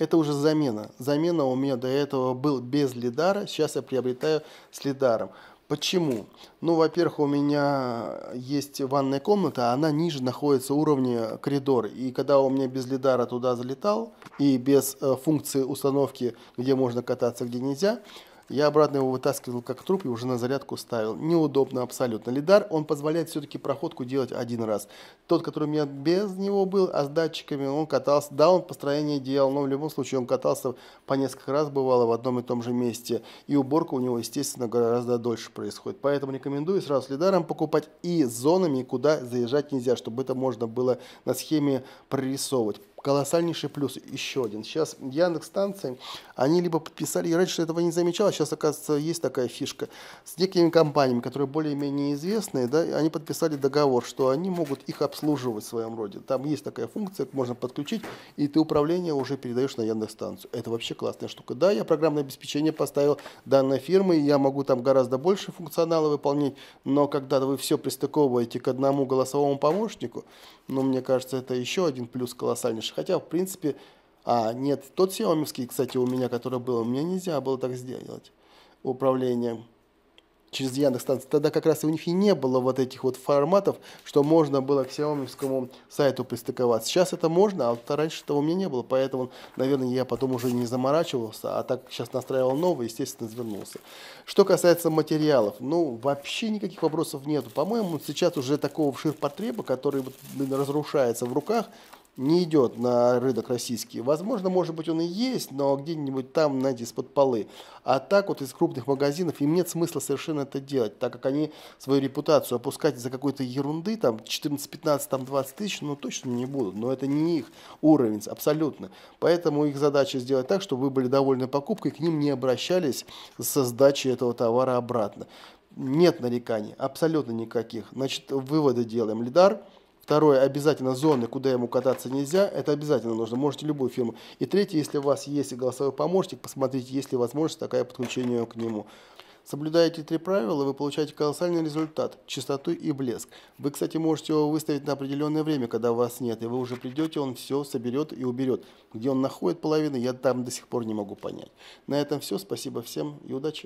это уже замена. Замена у меня до этого был без лидара, сейчас я приобретаю с лидаром. Почему? Ну, во-первых, у меня есть ванная комната, она ниже находится уровня коридор. И когда у меня без лидара туда залетал, и без э, функции установки, где можно кататься, где нельзя, я обратно его вытаскивал как труп и уже на зарядку ставил. Неудобно абсолютно. Лидар, он позволяет все-таки проходку делать один раз. Тот, который у меня без него был, а с датчиками, он катался. Да, он построение делал, но в любом случае он катался по несколько раз бывало в одном и том же месте. И уборка у него, естественно, гораздо дольше происходит. Поэтому рекомендую сразу с лидаром покупать и зонами, куда заезжать нельзя, чтобы это можно было на схеме прорисовывать колоссальнейший плюс еще один. Сейчас Яндекс станции, они либо подписали, я раньше этого не замечал, сейчас, оказывается, есть такая фишка. С некими компаниями, которые более-менее известные, да, они подписали договор, что они могут их обслуживать в своем роде. Там есть такая функция, можно подключить, и ты управление уже передаешь на Яндекс станцию. Это вообще классная штука. Да, я программное обеспечение поставил данной фирмы, я могу там гораздо больше функционала выполнять, но когда вы все пристыковываете к одному голосовому помощнику, ну, мне кажется, это еще один плюс колоссальнейший дальше. Хотя, в принципе, а, нет, тот сиомовский, кстати, у меня, который был, мне нельзя было так сделать. Управление через Яндекс станции. Тогда как раз у них и не было вот этих вот форматов, что можно было к сиомовскому сайту пристыковаться. Сейчас это можно, а раньше этого у меня не было, поэтому, наверное, я потом уже не заморачивался, а так сейчас настраивал новый, естественно, свернулся. Что касается материалов, ну, вообще никаких вопросов нету. По-моему, сейчас уже такого ширпотреба, который разрушается в руках, не идет на рынок российский. Возможно, может быть, он и есть, но где-нибудь там, знаете, из-под полы. А так вот из крупных магазинов им нет смысла совершенно это делать, так как они свою репутацию опускать за какой-то ерунды, там 14, 15, там 20 тысяч, ну точно не будут. Но это не их уровень абсолютно. Поэтому их задача сделать так, чтобы вы были довольны покупкой, к ним не обращались со сдачи этого товара обратно. Нет нареканий, абсолютно никаких. Значит, выводы делаем. Лидар – Второе, обязательно зоны, куда ему кататься нельзя, это обязательно нужно, можете любую фирму. И третье, если у вас есть голосовой помощник, посмотрите, есть ли возможность такая подключение к нему. Соблюдая три правила, вы получаете колоссальный результат – чистоту и блеск. Вы, кстати, можете его выставить на определенное время, когда вас нет, и вы уже придете, он все соберет и уберет. Где он находит половину, я там до сих пор не могу понять. На этом все. Спасибо всем и удачи!